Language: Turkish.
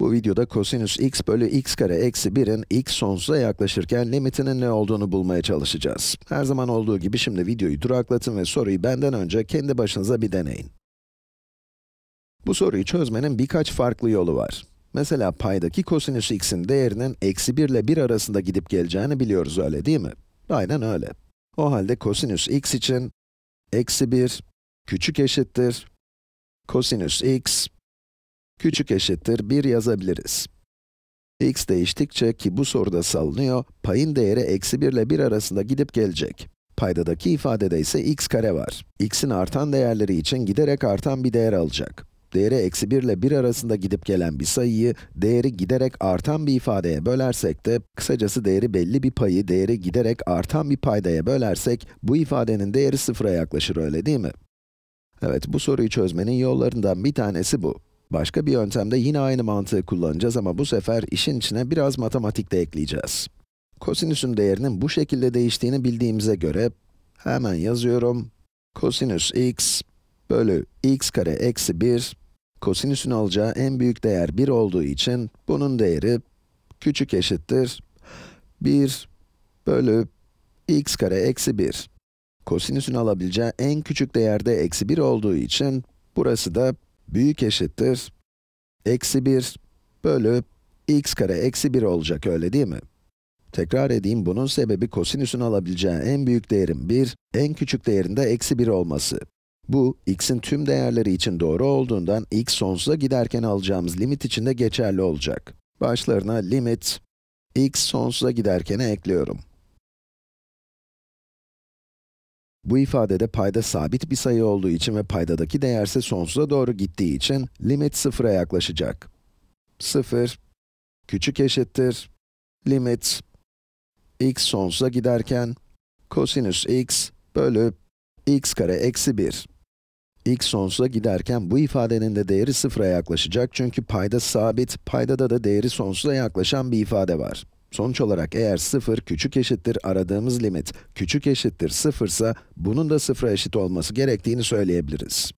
Bu videoda kosinüs x bölü x kare eksi 1'in x sonsuza yaklaşırken limitinin ne olduğunu bulmaya çalışacağız. Her zaman olduğu gibi şimdi videoyu duraklatın ve soruyu benden önce kendi başınıza bir deneyin. Bu soruyu çözmenin birkaç farklı yolu var. Mesela paydaki kosinüs x'in değerinin eksi 1 ile 1 arasında gidip geleceğini biliyoruz öyle değil mi? Aynen öyle. O halde kosinüs x için eksi 1 küçük eşittir kosinüs x Küçük eşittir 1 yazabiliriz. x değiştikçe ki bu soruda salınıyor, payın değeri eksi 1 ile 1 arasında gidip gelecek. Paydadaki ifadede ise x kare var. x'in artan değerleri için giderek artan bir değer alacak. Değeri eksi 1 ile 1 arasında gidip gelen bir sayıyı, değeri giderek artan bir ifadeye bölersek de, kısacası değeri belli bir payı, değeri giderek artan bir paydaya bölersek, bu ifadenin değeri sıfıra yaklaşır öyle değil mi? Evet, bu soruyu çözmenin yollarından bir tanesi bu. Başka bir yöntemde yine aynı mantığı kullanacağız ama bu sefer işin içine biraz matematik de ekleyeceğiz. Kosinüsün değerinin bu şekilde değiştiğini bildiğimize göre, hemen yazıyorum. Kosinüs x bölü x kare eksi 1, kosinüsün alacağı en büyük değer 1 olduğu için bunun değeri küçük eşittir 1 bölü x kare eksi 1. Kosinüsün alabileceği en küçük değerde eksi 1 olduğu için burası da büyük eşittir eksi 1 bölü x kare eksi 1 olacak öyle değil mi? Tekrar edeyim, bunun sebebi kosinüsün alabileceği en büyük değerin 1, en küçük değerinde eksi 1 olması. Bu, x'in tüm değerleri için doğru olduğundan, x sonsuza giderken alacağımız limit için de geçerli olacak. Başlarına limit, x sonsuza giderkene ekliyorum. Bu ifadede payda sabit bir sayı olduğu için ve paydadaki değerse sonsuza doğru gittiği için limit sıfıra yaklaşacak. 0 küçük eşittir limit x sonsuza giderken kosinüs x bölü x kare eksi 1. x sonsuza giderken bu ifadenin de değeri sıfıra yaklaşacak çünkü payda sabit, paydada da değeri sonsuza yaklaşan bir ifade var. Sonuç olarak eğer 0 küçük eşittir aradığımız limit küçük eşittir 0 ise bunun da 0'a eşit olması gerektiğini söyleyebiliriz.